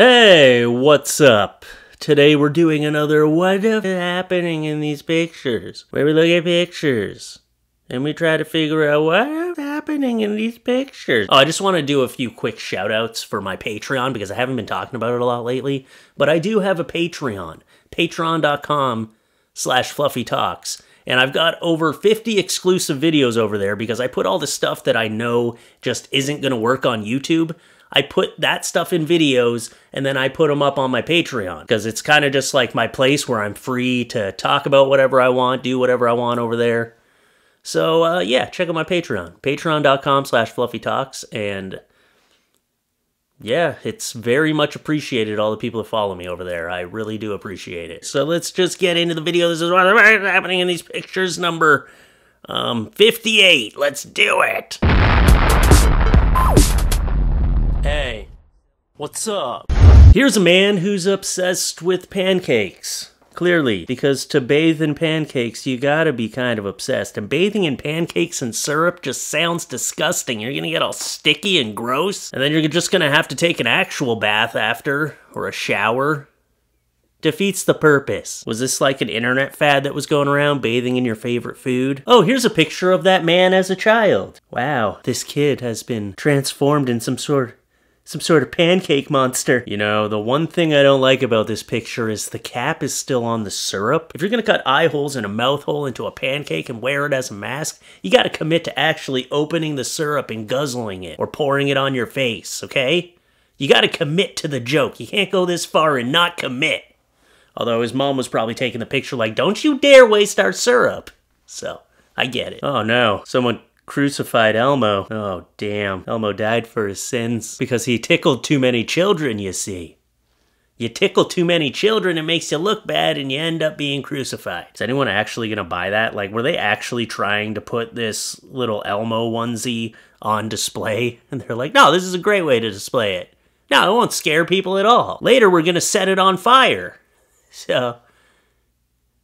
Hey, what's up? Today we're doing another what is happening in these pictures, where we look at pictures and we try to figure out what is happening in these pictures. Oh, I just want to do a few quick shout outs for my Patreon because I haven't been talking about it a lot lately, but I do have a Patreon, patreon.com slash fluffy talks and I've got over 50 exclusive videos over there because I put all the stuff that I know just isn't going to work on YouTube. I put that stuff in videos and then I put them up on my Patreon because it's kind of just like my place where I'm free to talk about whatever I want, do whatever I want over there. So uh, yeah, check out my Patreon, patreon.com slash fluffytalks. And yeah, it's very much appreciated, all the people that follow me over there. I really do appreciate it. So let's just get into the video. This is what's happening in these pictures, number um, 58. Let's do it. Hey, what's up? Here's a man who's obsessed with pancakes. Clearly, because to bathe in pancakes, you gotta be kind of obsessed. And bathing in pancakes and syrup just sounds disgusting. You're gonna get all sticky and gross, and then you're just gonna have to take an actual bath after, or a shower. Defeats the purpose. Was this like an internet fad that was going around bathing in your favorite food? Oh, here's a picture of that man as a child. Wow, this kid has been transformed in some sort some sort of pancake monster. You know, the one thing I don't like about this picture is the cap is still on the syrup. If you're gonna cut eye holes and a mouth hole into a pancake and wear it as a mask, you gotta commit to actually opening the syrup and guzzling it, or pouring it on your face, okay? You gotta commit to the joke. You can't go this far and not commit. Although his mom was probably taking the picture like, don't you dare waste our syrup. So, I get it. Oh no, someone crucified Elmo. Oh, damn. Elmo died for his sins because he tickled too many children, you see. You tickle too many children, it makes you look bad, and you end up being crucified. Is anyone actually going to buy that? Like, were they actually trying to put this little Elmo onesie on display? And they're like, no, this is a great way to display it. No, it won't scare people at all. Later, we're going to set it on fire. So,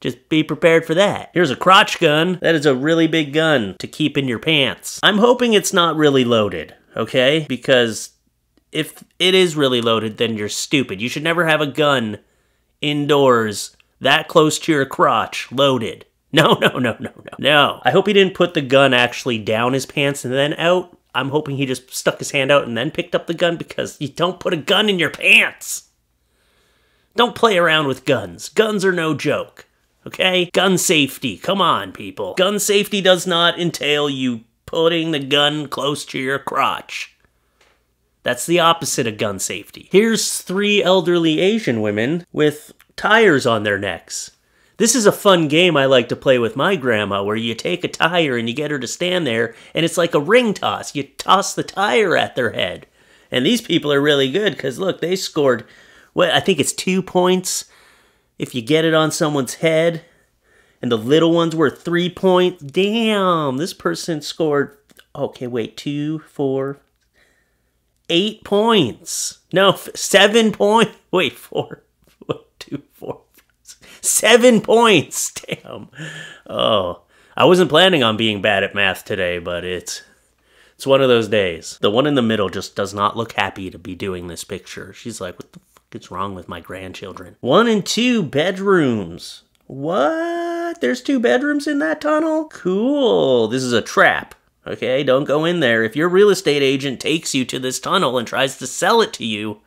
just be prepared for that. Here's a crotch gun. That is a really big gun to keep in your pants. I'm hoping it's not really loaded, okay? Because if it is really loaded, then you're stupid. You should never have a gun indoors that close to your crotch loaded. No, no, no, no, no. No. I hope he didn't put the gun actually down his pants and then out. I'm hoping he just stuck his hand out and then picked up the gun because you don't put a gun in your pants. Don't play around with guns. Guns are no joke okay? Gun safety, come on, people. Gun safety does not entail you putting the gun close to your crotch. That's the opposite of gun safety. Here's three elderly Asian women with tires on their necks. This is a fun game I like to play with my grandma where you take a tire and you get her to stand there and it's like a ring toss. You toss the tire at their head. And these people are really good because look, they scored, what, I think it's two points if you get it on someone's head and the little ones were three points, damn, this person scored, okay, wait, two, four, eight points. No, seven points. Wait, four, two, four, seven points. Damn. Oh, I wasn't planning on being bad at math today, but it's it's one of those days. The one in the middle just does not look happy to be doing this picture. She's like, "What the What's wrong with my grandchildren? One and two bedrooms. What? There's two bedrooms in that tunnel? Cool. This is a trap. Okay, don't go in there. If your real estate agent takes you to this tunnel and tries to sell it to you,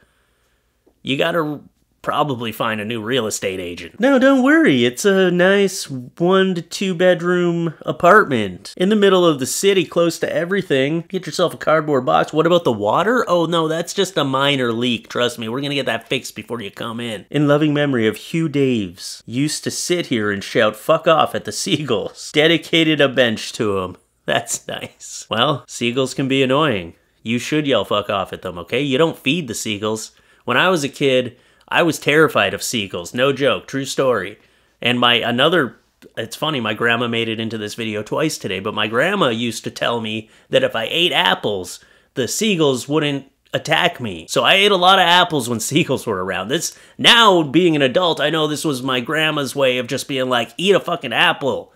you gotta probably find a new real estate agent. No, don't worry. It's a nice one to two bedroom apartment in the middle of the city, close to everything. Get yourself a cardboard box. What about the water? Oh, no, that's just a minor leak. Trust me, we're going to get that fixed before you come in. In loving memory of Hugh Daves, used to sit here and shout, fuck off at the seagulls. Dedicated a bench to him. That's nice. Well, seagulls can be annoying. You should yell fuck off at them, okay? You don't feed the seagulls. When I was a kid, I was terrified of seagulls. No joke, true story. And my another it's funny, my grandma made it into this video twice today, but my grandma used to tell me that if I ate apples, the seagulls wouldn't attack me. So I ate a lot of apples when seagulls were around. This now being an adult, I know this was my grandma's way of just being like, eat a fucking apple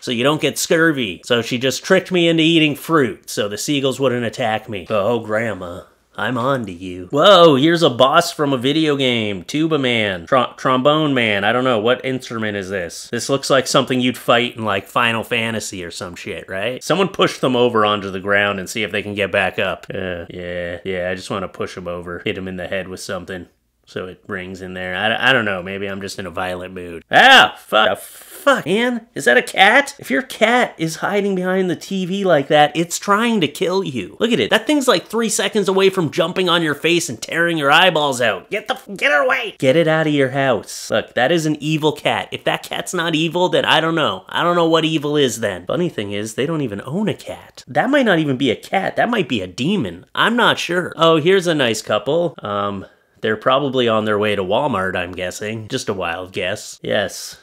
so you don't get scurvy. So she just tricked me into eating fruit so the seagulls wouldn't attack me. Oh, grandma. I'm on to you. Whoa, here's a boss from a video game. Tuba Man. Tr trombone Man. I don't know. What instrument is this? This looks like something you'd fight in like Final Fantasy or some shit, right? Someone push them over onto the ground and see if they can get back up. Uh, yeah, yeah, I just want to push them over. Hit them in the head with something so it rings in there. I, I don't know. Maybe I'm just in a violent mood. Ah, fuck. Fuck, man. Is that a cat? If your cat is hiding behind the TV like that, it's trying to kill you. Look at it. That thing's like three seconds away from jumping on your face and tearing your eyeballs out. Get the get her away. Get it out of your house. Look, that is an evil cat. If that cat's not evil, then I don't know. I don't know what evil is then. Funny thing is, they don't even own a cat. That might not even be a cat. That might be a demon. I'm not sure. Oh, here's a nice couple. Um, they're probably on their way to Walmart, I'm guessing. Just a wild guess. Yes.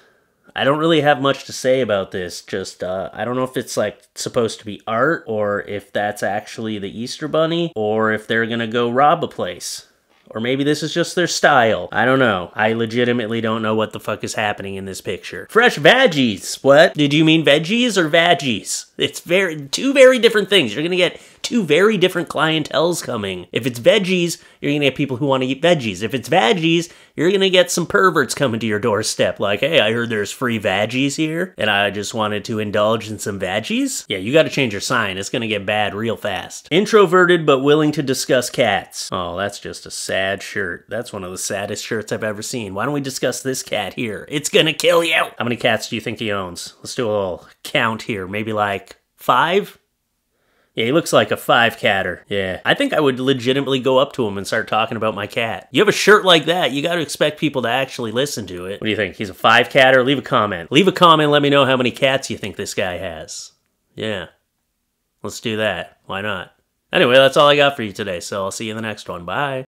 I don't really have much to say about this. Just, uh, I don't know if it's like supposed to be art or if that's actually the Easter Bunny or if they're gonna go rob a place. Or maybe this is just their style. I don't know. I legitimately don't know what the fuck is happening in this picture. Fresh veggies! What? Did you mean veggies or veggies? It's very two very different things. You're gonna get two very different clientels coming. If it's veggies, you're going to get people who want to eat veggies. If it's veggies, you're going to get some perverts coming to your doorstep like, hey, I heard there's free veggies here and I just wanted to indulge in some veggies. Yeah, you got to change your sign. It's going to get bad real fast. Introverted but willing to discuss cats. Oh, that's just a sad shirt. That's one of the saddest shirts I've ever seen. Why don't we discuss this cat here? It's going to kill you. How many cats do you think he owns? Let's do a little count here. Maybe like five? Yeah, he looks like a five catter. Yeah. I think I would legitimately go up to him and start talking about my cat. You have a shirt like that, you got to expect people to actually listen to it. What do you think? He's a five catter? Leave a comment. Leave a comment. Let me know how many cats you think this guy has. Yeah. Let's do that. Why not? Anyway, that's all I got for you today, so I'll see you in the next one. Bye.